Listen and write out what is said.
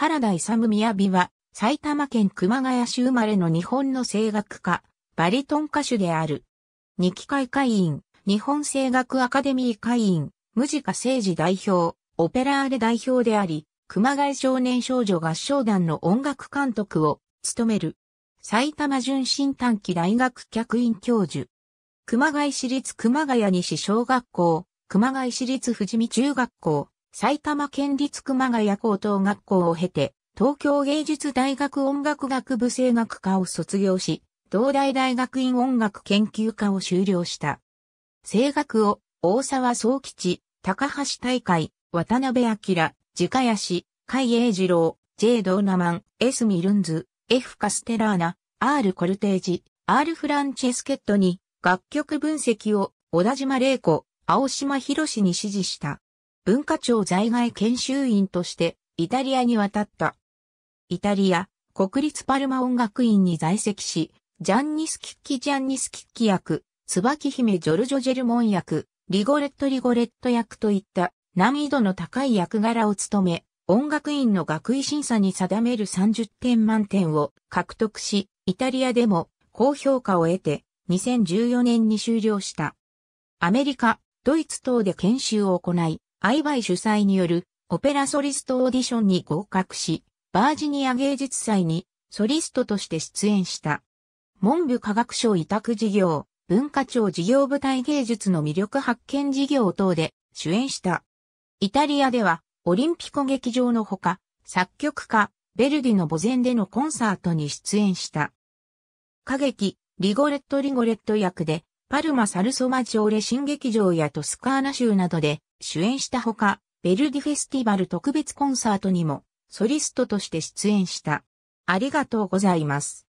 原田勇みやびは、埼玉県熊谷市生まれの日本の声楽家、バリトン歌手である。二期会会員、日本声楽アカデミー会員、ムジカ政治代表、オペラーレ代表であり、熊谷少年少女合唱団の音楽監督を務める。埼玉純真短期大学客員教授。熊谷市立熊谷西小学校、熊谷市立富士見中学校、埼玉県立熊谷高等学校を経て、東京芸術大学音楽学部声楽科を卒業し、東大大学院音楽研究科を修了した。声楽を大沢総吉、高橋大会、渡辺明、自家康、海英二郎、J ドーナマン、S ミルンズ、F カステラーナ、R コルテージ、R フランチェスケットに楽曲分析を小田島玲子、青島博に指示した。文化庁在外研修員としてイタリアに渡った。イタリア、国立パルマ音楽院に在籍し、ジャンニスキッキジャンニスキッキ役、椿姫ジョルジョジェルモン役、リゴレットリゴレット役といった難易度の高い役柄を務め、音楽院の学位審査に定める30点満点を獲得し、イタリアでも高評価を得て2014年に終了した。アメリカ、ドイツ等で研修を行い、バイ主催によるオペラソリストオーディションに合格し、バージニア芸術祭にソリストとして出演した。文部科学省委託事業、文化庁事業部隊芸術の魅力発見事業等で主演した。イタリアではオリンピコ劇場のほか、作曲家、ベルディの墓前でのコンサートに出演した。歌劇、リゴレット・リゴレット役で、パルマ・サルソマーレ新劇場やトスカーナ州などで主演したほか、ベルディフェスティバル特別コンサートにもソリストとして出演した。ありがとうございます。